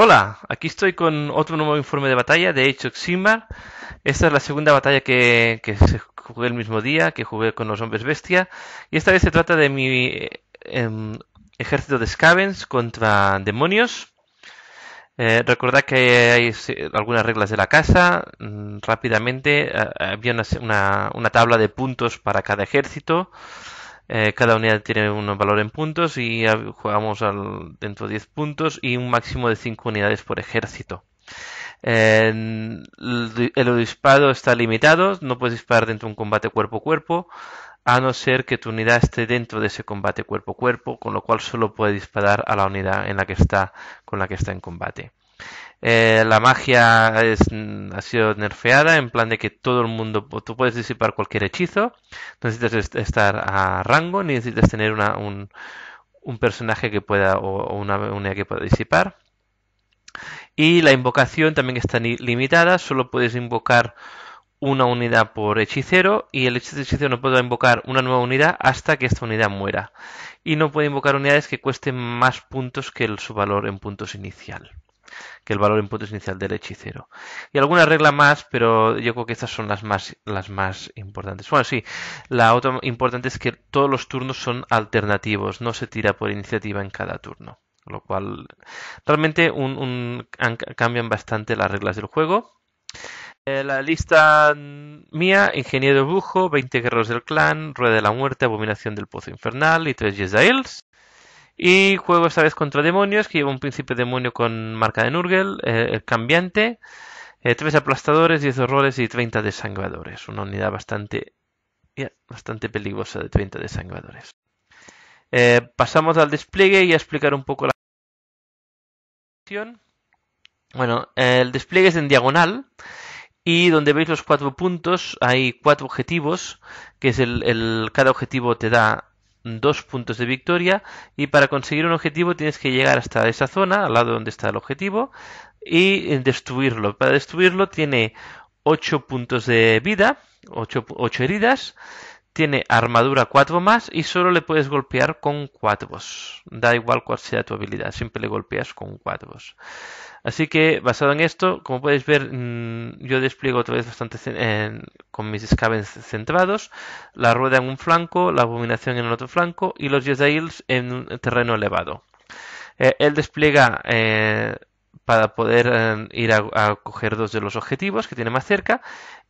Hola, aquí estoy con otro nuevo informe de batalla de Age of Esta es la segunda batalla que, que, jugué el mismo día, que jugué con los hombres bestia. Y esta vez se trata de mi em, ejército de Scavens contra demonios. Eh, recordad que hay algunas reglas de la casa. Mm, rápidamente eh, había una, una tabla de puntos para cada ejército. Eh, cada unidad tiene un valor en puntos y jugamos dentro de 10 puntos y un máximo de 5 unidades por ejército. el, disparo está limitado, no puedes disparar dentro de un combate cuerpo a cuerpo, a no ser que tu unidad esté dentro de ese combate cuerpo a cuerpo, con lo cual solo puede disparar a la unidad en la que está, con la que está en combate. Eh, la magia mm, ha sido nerfeada en plan de que todo el mundo, tú puedes disipar cualquier hechizo, no necesitas estar a rango, ni necesitas tener un, personaje que pueda o una unidad e que pueda disipar. Y la invocación también está limitada, solo puedes invocar una unidad por hechicero y el hechicero no puede invocar una nueva unidad hasta que esta unidad muera. Y no puede invocar unidades que cuesten más puntos que su valor en puntos inicial que el valor en puntos inicial del hechicero. Y alguna regla más, pero yo creo que estas son las más, las más importantes. Bueno, sí, la otra importante es que todos los turnos son alternativos, no se tira por iniciativa en cada turno. Lo cual realmente cambian bastante las reglas del juego. Eh, la lista mía, Ingeniero Bujo, 20 Guerreros del Clan, Rueda de la Muerte, Abominación del Pozo Infernal y 3 Jezails. Y juego esta vez contra demonios, que lleva un príncipe demonio con marca de Nurgle, eh, el cambiante, eh, tres aplastadores, 10 horrores y 30 desangradores. Una unidad bastante, bastante peligrosa de 30 desangradores. Eh, pasamos al despliegue y a explicar un poco la... Bueno, el despliegue es en diagonal y donde veis los cuatro puntos hay cuatro objetivos, que es el cada objetivo te da dos puntos de victoria y para conseguir un objetivo tienes que llegar hasta esa zona, al lado donde está el objetivo, y destruirlo. Para destruirlo tiene ocho puntos de vida, ocho ocho heridas, tiene armadura 4 más y solo le puedes golpear con 4. Da igual cuál sea tu habilidad, siempre le golpeas con 4. Así que basado en esto, como podéis ver, mm, yo despliego otra vez bastante con mis scavens centrados, la rueda en un flanco, la abominación en el otro flanco y los Jedi's en un terreno elevado. Eh, él despliega eh, para poder em, ir a, coger dos de los objetivos que tiene más cerca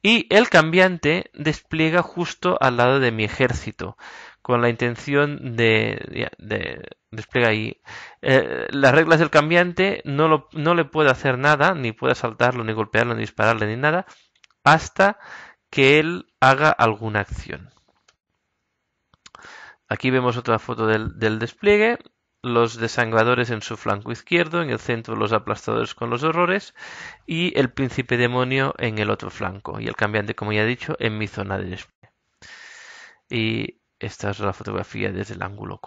y el cambiante despliega justo al lado de mi ejército con la intención de, de, despliega ahí eh, las reglas del cambiante no, no le puede hacer nada ni puede saltarlo, ni golpearlo ni dispararle ni nada hasta que él haga alguna acción aquí vemos otra foto del despliegue los desangradores en su flanco izquierdo, en el centro los aplastadores con los horrores y el príncipe demonio en el otro flanco y el cambiante, como ya he dicho, en mi zona de despliegue. Y esta es la fotografía desde el ángulo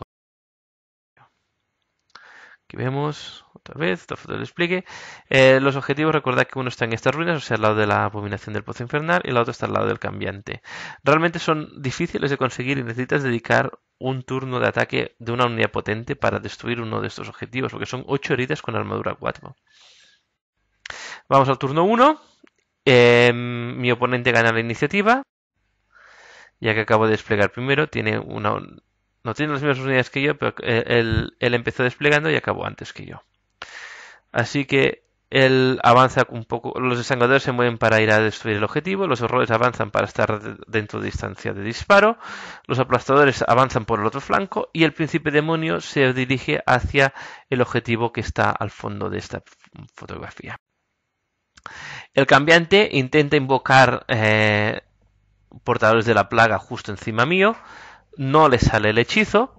Aquí vemos otra vez, otra foto del despliegue. Eh, los objetivos, recordad que uno está en estas ruinas, o sea, al lado de la abominación del pozo infernal, y el otro está al lado del cambiante. Realmente son difíciles de conseguir y necesitas dedicar un turno de ataque de una unidad potente para destruir uno de estos objetivos, porque son 8 heridas con armadura 4. Vamos al turno 1. Em, mi oponente gana la iniciativa, ya que acabo de desplegar primero, tiene una, no tiene las mismas unidades que yo, pero él, empezó desplegando y acabó antes que yo. Así que él avanza un poco, los desangadores se mueven para ir a destruir el objetivo, los horrores avanzan para estar dentro de distancia de disparo, los aplastadores avanzan por el otro flanco y el príncipe demonio se dirige hacia el objetivo que está al fondo de esta fotografía. El cambiante intenta invocar eh, portadores de la plaga justo encima mío, no le sale el hechizo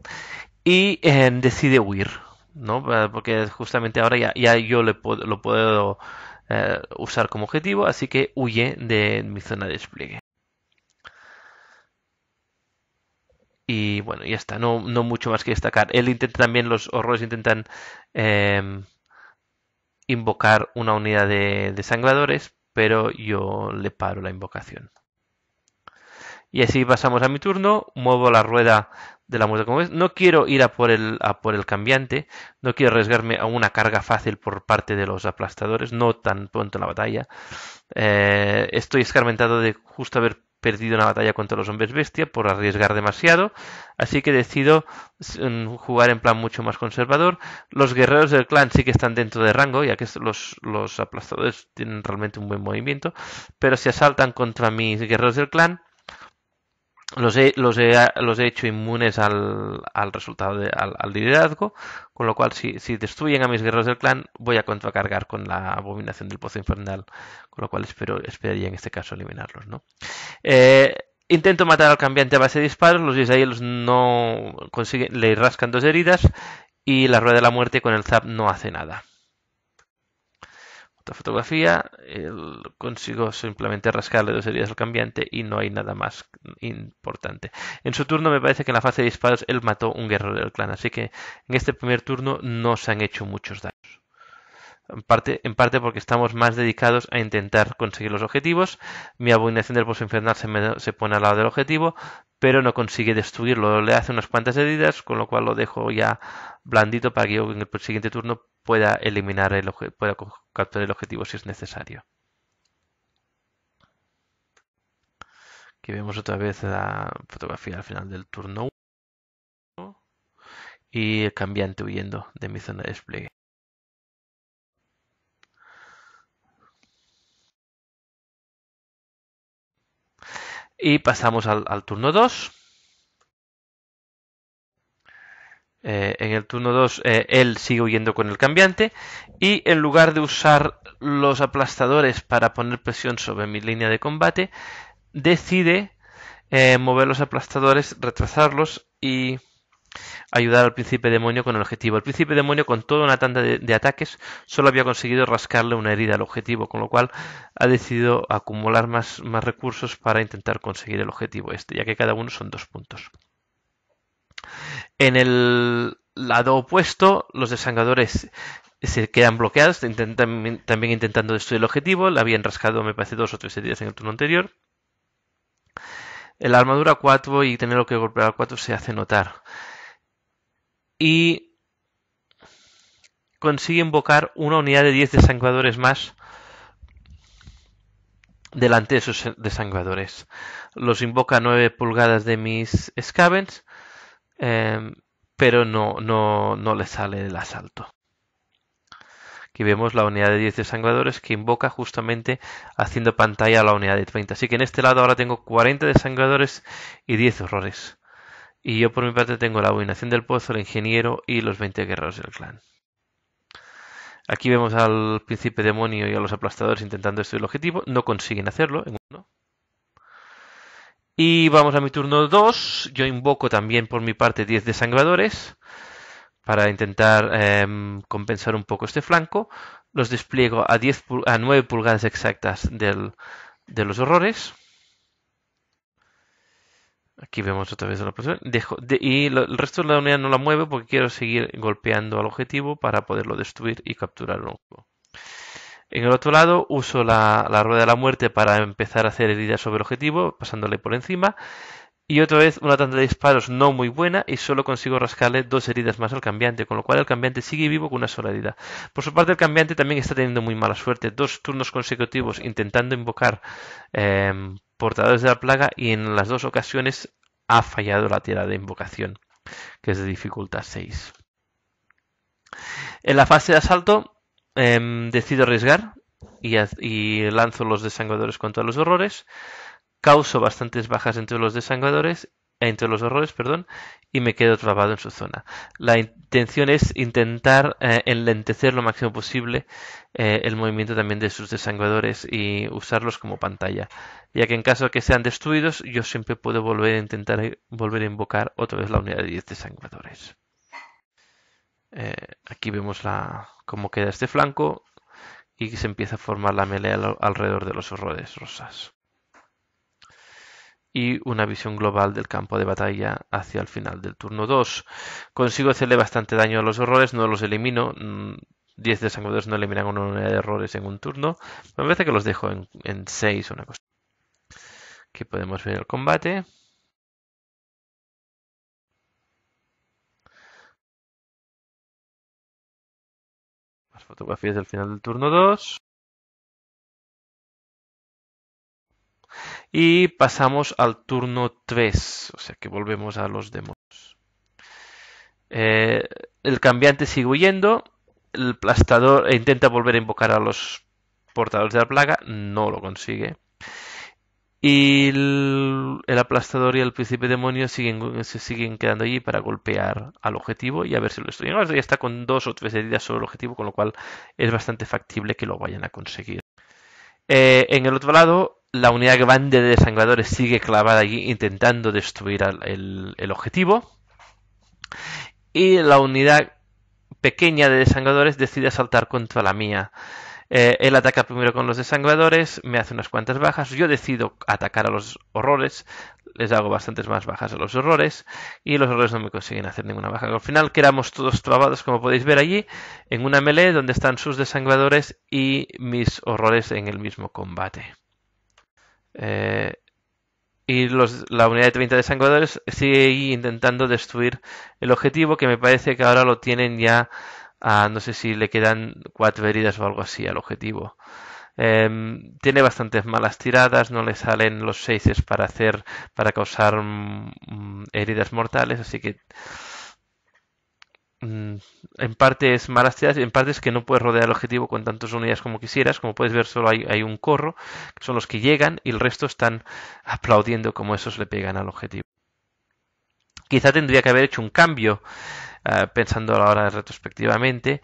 y em, decide huir, ¿no? Eh, porque justamente ahora ya, yo lo puedo eh, usar como objetivo, así que huye de mi zona de despliegue. Y bueno, ya está, no, mucho más que destacar. Él intenta también, los horrores intentan em, invocar una unidad de, de pero yo le paro la invocación. Y así pasamos a mi turno, muevo la rueda de la muerte como ves. No quiero ir a por, el, a por el cambiante, no quiero arriesgarme a una carga fácil por parte de los aplastadores, no tan pronto en la batalla. Eh, estoy escarmentado de justo haber perdido una batalla contra los hombres bestia por arriesgar demasiado, así que decido mm, jugar en plan mucho más conservador. Los guerreros del clan sí que están dentro de rango, ya que los, los aplastadores tienen realmente un buen movimiento, pero si asaltan contra mis guerreros del clan, los he, los he, los he hecho inmunes al, al resultado, al, al, liderazgo, con lo cual si, si, destruyen a mis guerreros del clan, voy a contracargar con la abominación del pozo infernal, con lo cual espero, esperaría en este caso eliminarlos. ¿no? Eh, intento matar al cambiante a base de disparos, los israelíes no consiguen, le rascan dos heridas y la rueda de la muerte con el zap no hace nada otra fotografía, él consigo simplemente rascarle dos heridas al cambiante y no hay nada más importante. En su turno me parece que en la fase de disparos él mató un guerrero del clan, así que en este primer turno no se han hecho muchos daños en parte, en parte porque estamos más dedicados a intentar conseguir los objetivos. Mi abominación del pozo infernal se, pone al lado del objetivo, pero no consigue destruirlo. Le hace unas cuantas heridas, con lo cual lo dejo ya blandito para que yo en el siguiente turno pueda eliminar el pueda capturar el objetivo si es necesario. Aquí vemos otra vez la fotografía al final del turno 1 y el cambiante huyendo de mi zona de despliegue. Y pasamos al, turno 2. Eh, en el turno 2 eh, él sigue huyendo con el cambiante y en lugar de usar los aplastadores para poner presión sobre mi línea de combate, decide eh, mover los aplastadores, retrasarlos y ayudar al príncipe demonio con el objetivo. El príncipe demonio, con toda una tanda de, ataques, solo había conseguido rascarle una herida al objetivo, con lo cual ha decidido acumular más, recursos para intentar conseguir el objetivo este, ya que cada uno son dos puntos. En el lado opuesto, los desangadores se quedan bloqueados, también intentando destruir el objetivo, la habían rascado me parece dos o tres heridas en el turno anterior. La armadura 4 y tener que golpear al 4 se hace notar y consigue invocar una unidad de 10 desangradores más delante de esos desangradores. Los invoca 9 pulgadas de mis scavens, em, pero no, no, le sale el asalto. Aquí vemos la unidad de 10 desangradores que invoca justamente haciendo pantalla a la unidad de 30. Así que en este lado ahora tengo 40 desangradores y 10 horrores. Y yo por mi parte tengo la abominación del pozo, el ingeniero y los 20 guerreros del clan. Aquí vemos al príncipe demonio y a los aplastadores intentando destruir el objetivo. No consiguen hacerlo en uno. Y vamos a mi turno 2. Yo invoco también por mi parte 10 desangradores para intentar em, compensar un poco este flanco. Los despliego a, 10, a 9 pulgadas exactas del, de los horrores. Aquí vemos otra vez la oposición. y el resto de la unidad no la mueve porque quiero seguir golpeando al objetivo para poderlo destruir y capturar un En el otro lado uso la, rueda de la muerte para empezar a hacer heridas sobre el objetivo, pasándole por encima. Y otra vez una tanda de disparos no muy buena y solo consigo rascarle dos heridas más al cambiante, con lo cual el cambiante sigue vivo con una sola herida. Por su parte el cambiante también está teniendo muy mala suerte. Dos turnos consecutivos intentando invocar em, portadores de la plaga y en las dos ocasiones ha fallado la tirada de invocación, que es de dificultad 6. En la fase de asalto em, decido arriesgar y, y, lanzo los desangradores contra los horrores. Causo bastantes bajas entre los desangradores entre los horrores, perdón, y me quedo trabado en su zona. La intención es intentar eh, enlentecer lo máximo posible eh, el movimiento también de sus desanguadores y usarlos como pantalla, ya que en caso de que sean destruidos, yo siempre puedo volver a intentar e, volver a invocar otra vez la unidad de 10 desangradores. Eh, aquí vemos cómo queda este flanco y se empieza a formar la melea alrededor de los horrores rosas y una visión global del campo de batalla hacia el final del turno 2. Consigo hacerle bastante daño a los errores, no los elimino. 10 mm, de sangre no eliminan una unidad de errores en un turno. Me parece que los dejo en, en 6 una cosa. Aquí podemos ver el combate. las fotografías del final del turno 2. Y pasamos al turno 3, o sea que volvemos a los demonios. Eh, el cambiante sigue huyendo, el aplastador intenta volver a invocar a los portadores de la plaga, no lo consigue. Y el, aplastador y el príncipe demonio siguen, se siguen quedando allí para golpear al objetivo y a ver si lo destruyen. Ahora ya está con dos o tres heridas sobre el objetivo, con lo cual es bastante factible que lo vayan a conseguir. Eh, en el otro lado, la unidad grande de desangradores sigue clavada allí intentando destruir el, objetivo. Y la unidad pequeña de desangradores decide saltar contra la mía. Eh, él ataca primero con los desangradores, me hace unas cuantas bajas. Yo decido atacar a los horrores, les hago bastantes más bajas a los horrores y los horrores no me consiguen hacer ninguna baja. Al final quedamos todos trabados, como podéis ver allí, en una melee donde están sus desangradores y mis horrores en el mismo combate. Eh, y los, la unidad de 30 de sigue ahí intentando destruir el objetivo, que me parece que ahora lo tienen ya. no sé si le quedan cuatro heridas o algo así al objetivo. Em, tiene bastantes malas tiradas, no le salen los seises para hacer, para causar mm, mm, heridas mortales, así que Mm, en partes es malas y en partes que no puedes rodear el objetivo con tantas unidades como quisieras. Como puedes ver, solo hay, un corro, son los que llegan y el resto están aplaudiendo como esos le pegan al objetivo. Quizá tendría que haber hecho un cambio, eh, pensando ahora retrospectivamente,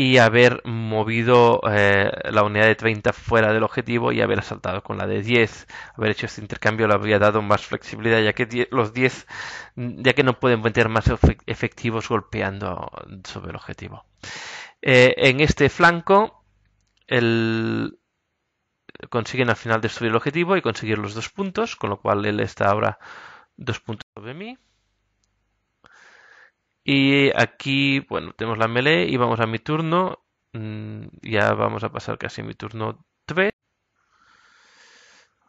y haber movido eh, la unidad de 30 fuera del objetivo y haber asaltado con la de 10. Haber hecho este intercambio le habría dado más flexibilidad, ya que los 10, ya que no pueden meter más efectivos golpeando sobre el objetivo. Eh, en este flanco, el, consiguen al final destruir el objetivo y conseguir los dos puntos, con lo cual él está ahora dos puntos sobre mí. Y aquí, bueno, tenemos la melee y vamos a mi turno. Mm, ya vamos a pasar casi mi turno 3.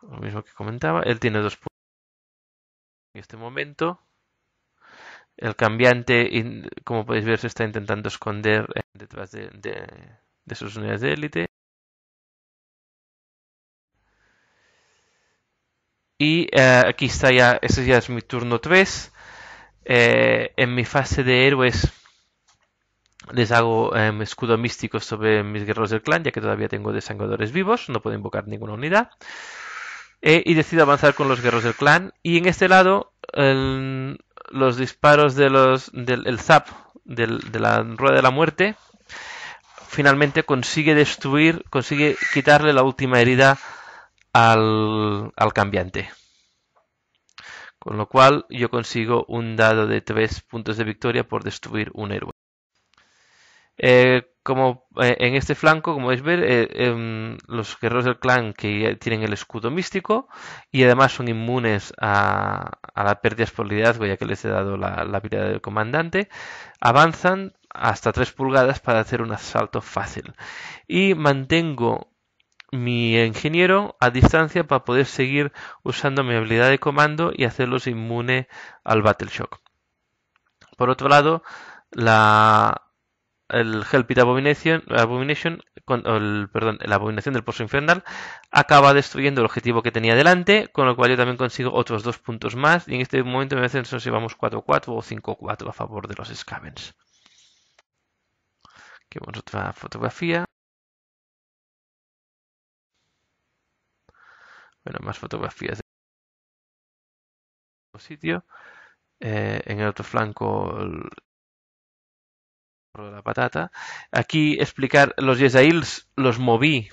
Lo mismo que comentaba. Él tiene dos puntos en este momento. El cambiante, como podéis ver, se está intentando esconder eh, detrás de, sus unidades de élite. Y eh, aquí está ya, ese ya es mi turno 3. Eh, en mi fase de héroes les hago eh, escudo místico sobre mis guerreros del clan, ya que todavía tengo desangradores vivos, no puedo invocar ninguna unidad. Eh, y decido avanzar con los guerreros del clan. Y en este lado, los disparos de los, del zap de la rueda de la muerte finalmente consigue destruir, consigue quitarle la última herida al, al cambiante. Con lo cual yo consigo un dado de 3 puntos de victoria por destruir un héroe. Eh, como eh, en este flanco, como podéis ver, eh, em, los guerreros del clan que tienen el escudo místico y además son inmunes a, la pérdida por liderazgo, ya que les he dado la, la habilidad del comandante, avanzan hasta 3 pulgadas para hacer un asalto fácil. Y mantengo mi ingeniero a distancia para poder seguir usando mi habilidad de comando y hacerlos inmune al Battleshock. Por otro lado, la, el Help It Abomination, el, perdón, la Abominación del Pozo Infernal acaba destruyendo el objetivo que tenía delante, con lo cual yo también consigo otros dos puntos más y en este momento me parece si vamos llevamos 4-4 o 5-4 a favor de los Scavens. Aquí vemos otra fotografía. bueno, más fotografías de sitio. Eh, en el otro flanco el de la patata. Aquí explicar los Yesails los moví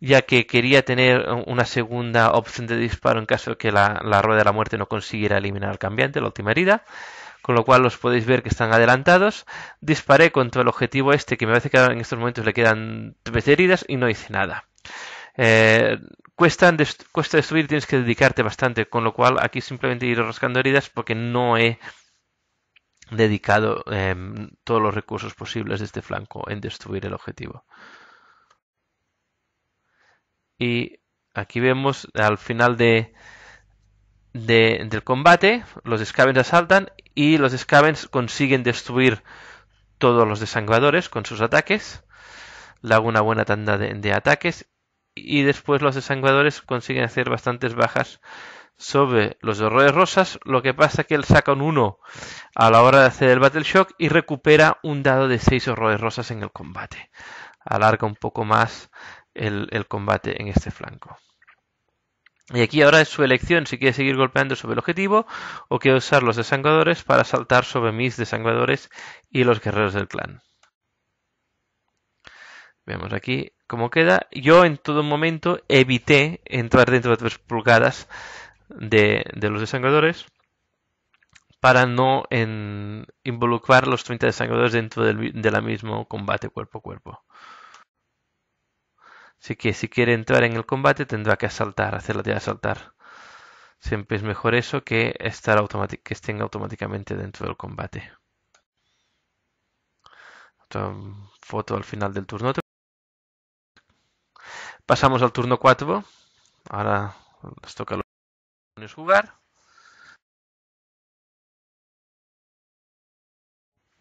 ya que quería tener una segunda opción de disparo en caso de que la, rueda de la muerte no consiguiera eliminar al cambiante, la última herida con lo cual los podéis ver que están adelantados. Disparé contra el objetivo este, que me parece que en estos momentos le quedan tres heridas y no hice nada. Eh, cuesta destruir, tienes que dedicarte bastante, con lo cual aquí simplemente ir rascando heridas porque no he dedicado em, todos los recursos posibles de este flanco en destruir el objetivo. Y aquí vemos al final de, del combate, los Scavens asaltan y los Scavens consiguen destruir todos los desangradores con sus ataques. Le hago una buena tanda de ataques y después los desanguadores consiguen hacer bastantes bajas sobre los horrores rosas, lo que pasa que él saca un 1 a la hora de hacer el Battle Shock y recupera un dado de 6 horrores rosas en el combate. Alarga un poco más el, el combate en este flanco. Y aquí ahora es su elección si quiere seguir golpeando sobre el objetivo o quiere usar los desanguadores para saltar sobre mis desanguadores y los guerreros del clan. Vemos aquí como queda, yo en todo momento evité entrar dentro de tres pulgadas de, los desangradores para no en, involucrar los 30 desangradores dentro del de la mismo combate cuerpo a cuerpo. Así que si quiere entrar en el combate tendrá que asaltar, hacer la asaltar. Siempre es mejor eso que estar que estén automáticamente dentro del combate. Otra foto al final del turno. Pasamos al turno 4. Ahora les toca a los jugar.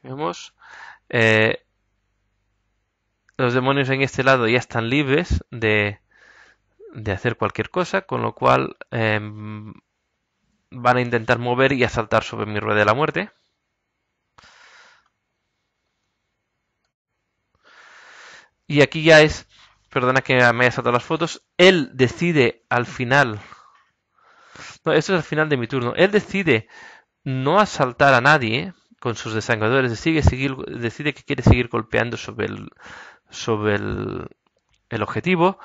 Vemos. Eh, los demonios en este lado ya están libres de, de hacer cualquier cosa, con lo cual em, van a intentar mover y asaltar sobre mi rueda de la muerte. Y aquí ya es Perdona que me haya saltado las fotos. Él decide al final. No, esto es al final de mi turno. Él decide no asaltar a nadie con sus desangradores. Decide, seguir, decide que quiere seguir golpeando sobre sobre el, el objetivo.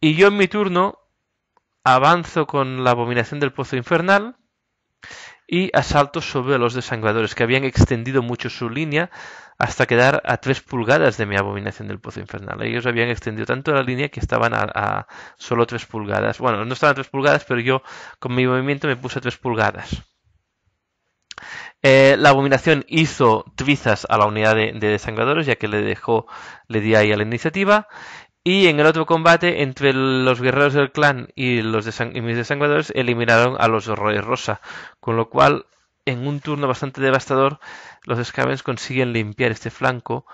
Y yo en mi turno avanzo con la abominación del pozo infernal y asaltos sobre los desangradores, que habían extendido mucho su línea hasta quedar a tres pulgadas de mi abominación del pozo infernal. Ellos habían extendido tanto la línea que estaban a, solo tres pulgadas. Bueno, no estaban a tres pulgadas, pero yo con mi movimiento me puse a tres pulgadas. Eh, la abominación hizo trizas a la unidad de, de desangradores, ya que le dejó, le di ahí a la iniciativa, y en el otro combate, entre los guerreros del clan y los mis desangradores, eliminaron a los Roy Rosa. Con lo cual, en un turno bastante devastador, los Scavens consiguen limpiar este flanco.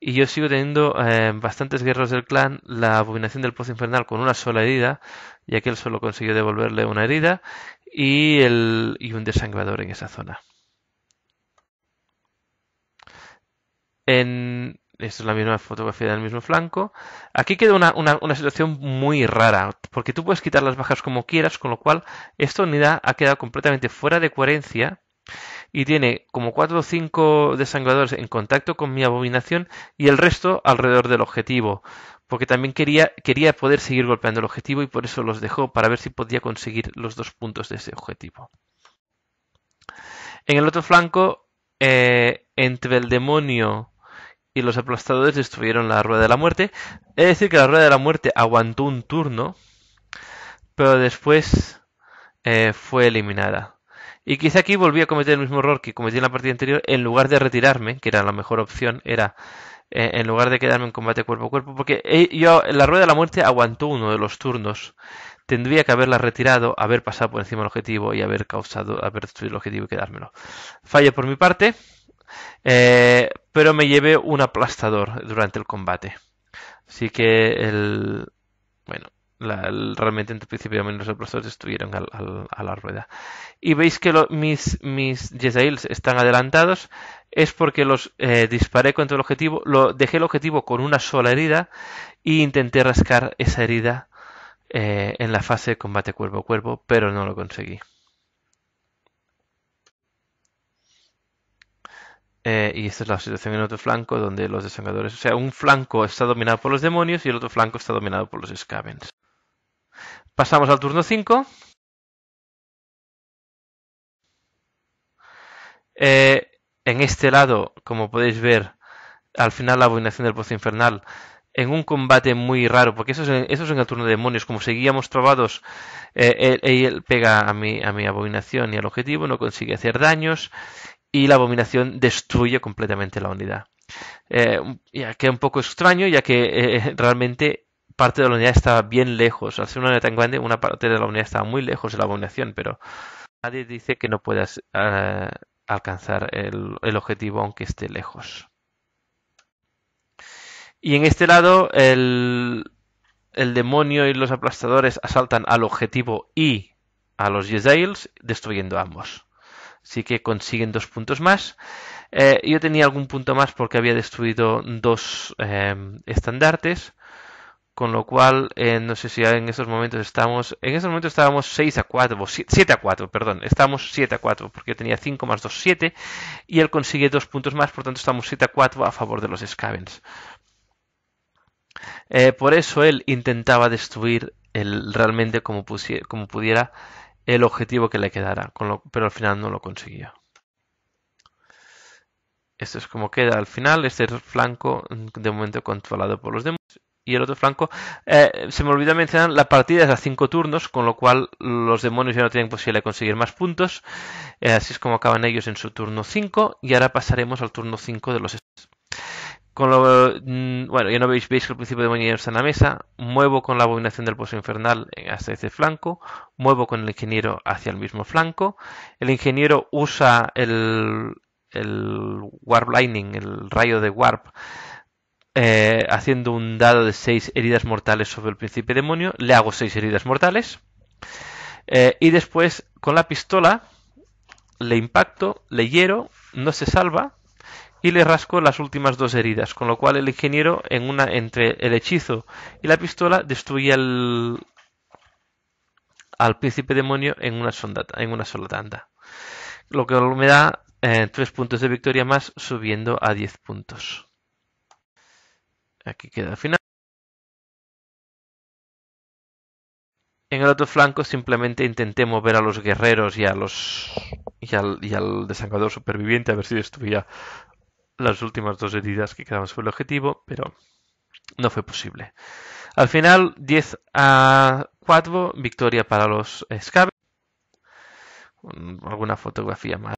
Y yo sigo teniendo eh, bastantes guerreros del clan, la abominación del pozo infernal con una sola herida, ya que él solo consiguió devolverle una herida, y, el, y un desangrador en esa zona. En, esta es la misma fotografía del mismo flanco. Aquí queda una, situación muy rara, porque tú puedes quitar las bajas como quieras, con lo cual esta unidad ha quedado completamente fuera de coherencia y tiene como 4 o 5 desangradores en contacto con mi abominación y el resto alrededor del objetivo, porque también quería, quería poder seguir golpeando el objetivo y por eso los dejó para ver si podía conseguir los dos puntos de ese objetivo. En el otro flanco, eh, entre el demonio y los aplastadores destruyeron la Rueda de la Muerte. Es decir, que la Rueda de la Muerte aguantó un turno, pero después eh, fue eliminada. Y quizá aquí volví a cometer el mismo error que cometí en la partida anterior. En lugar de retirarme, que era la mejor opción, era eh, en lugar de quedarme en combate cuerpo a cuerpo, porque eh, yo la rueda de la muerte aguantó uno de los turnos. Tendría que haberla retirado, haber pasado por encima del objetivo y haber causado, haber destruido el objetivo y quedármelo. Falla por mi parte. Eh, pero me llevé un aplastador durante el combate. Así que el. Bueno, realmente en principio los aplastadores estuvieron a la rueda. Y veis que mis, mis están adelantados. Es porque los eh, disparé contra el objetivo. Lo, dejé el objetivo con una sola herida. Y e intenté rascar esa herida eh, en la fase de combate cuerpo a cuerpo. Pero no lo conseguí. Eh, y esta es la situación en otro flanco donde los desangadores, o sea, un flanco está dominado por los demonios y el otro flanco está dominado por los scavens. Pasamos al turno 5. Eh, en este lado, como podéis ver, al final la abominación del pozo infernal, en un combate muy raro, porque eso es en, el turno de demonios, como seguíamos trabados, eh, él, pega a a mi abominación y al objetivo, no consigue hacer daños, y la abominación destruye completamente la unidad. Eh, ya que es un poco extraño, ya que eh, realmente parte de la unidad está bien lejos. Al ser una unidad tan grande, una parte de la unidad está muy lejos de la abominación, pero nadie dice que no puedas eh, alcanzar el, objetivo aunque esté lejos. Y en este lado, el, demonio y los aplastadores asaltan al objetivo y a los Yezails, destruyendo ambos sí que consiguen dos puntos más. Eh, yo tenía algún punto más porque había destruido dos em, estandartes, con lo cual eh, no sé si en estos momentos estamos, en estos momentos estábamos 6 a 4, 7 a 4, perdón, estábamos 7 a 4 porque yo tenía 5 más 2, 7 y él consigue dos puntos más, por tanto estamos 7 a 4 a favor de los Scavens. Eh, por eso él intentaba destruir realmente como pudiera el objetivo que le quedara, pero al final no lo consiguió. Esto es como queda al final, este flanco mm, de momento controlado por los demonios y el otro flanco. Eh, se me olvidó mencionar, la partida es a 5 turnos, con lo cual los demonios ya no tienen posibilidad de conseguir más puntos. Eh, así es como acaban ellos en su turno 5 y ahora pasaremos al turno 5 de los... Mm, bueno, ya no veis, veis que el principio de está en la mesa. Muevo con la abominación del pozo infernal hacia ese flanco. Muevo con el ingeniero hacia el mismo flanco. El ingeniero usa el, Warp Lightning, el rayo de Warp, eh, haciendo un dado de 6 heridas mortales sobre el príncipe demonio. Le hago 6 heridas mortales. Eh, y después, con la pistola, le impacto, le hiero, no se salva y le rasco las últimas dos heridas, con lo cual el ingeniero, en una, entre el hechizo y la pistola, destruye al, al príncipe demonio en una, sonda, en una sola tanda. Lo que me da eh, tres 3 puntos de victoria más, subiendo a 10 puntos. Aquí queda el final. En el otro flanco simplemente intenté mover a los guerreros y a los y al, y superviviente a ver si destruía las últimas dos heridas que quedamos fue el objetivo, pero no fue posible. Al final, 10 a 4, victoria para los Scab. Alguna fotografía más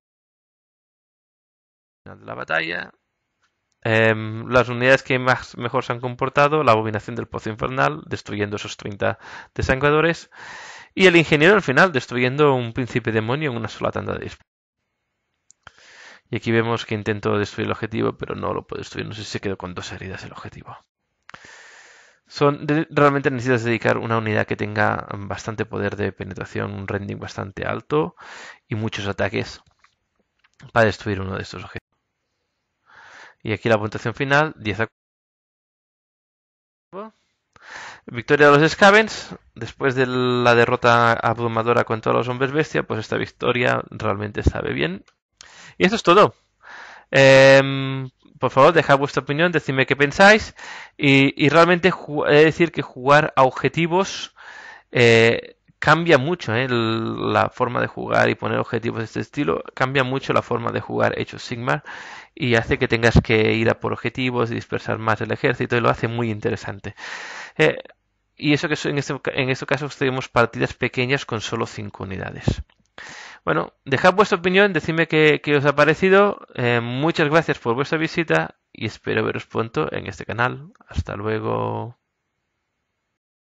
de la batalla. Em, las unidades que más mejor se han comportado, la abominación del pozo infernal, destruyendo esos 30 desangradores, y el ingeniero al final, destruyendo un príncipe demonio en una sola tanda de disparos. Y aquí vemos que intentó destruir el objetivo, pero no lo puedo destruir. No sé si se quedó con dos heridas el objetivo. Son, realmente necesitas dedicar una unidad que tenga bastante poder de penetración, un rending bastante alto y muchos ataques para destruir uno de estos objetivos. Y aquí la puntuación final, 10 a 4. Victoria de los Scavens. Después de la derrota abrumadora contra los hombres bestia, pues esta victoria realmente sabe bien. Y eso es todo. Em, por favor, dejad vuestra opinión, decidme qué pensáis. Y, realmente he de decir que jugar a objetivos eh, cambia mucho eh, la forma de jugar y poner objetivos de este estilo. Cambia mucho la forma de jugar hecho Sigmar y hace que tengas que ir a por objetivos y dispersar más el ejército y lo hace muy interesante. Eh, y eso que en este, en este caso tenemos partidas pequeñas con solo 5 unidades. Bueno, dejad vuestra opinión, decidme qué, os ha parecido. Eh, muchas gracias por vuestra visita y espero veros pronto en este canal. Hasta luego.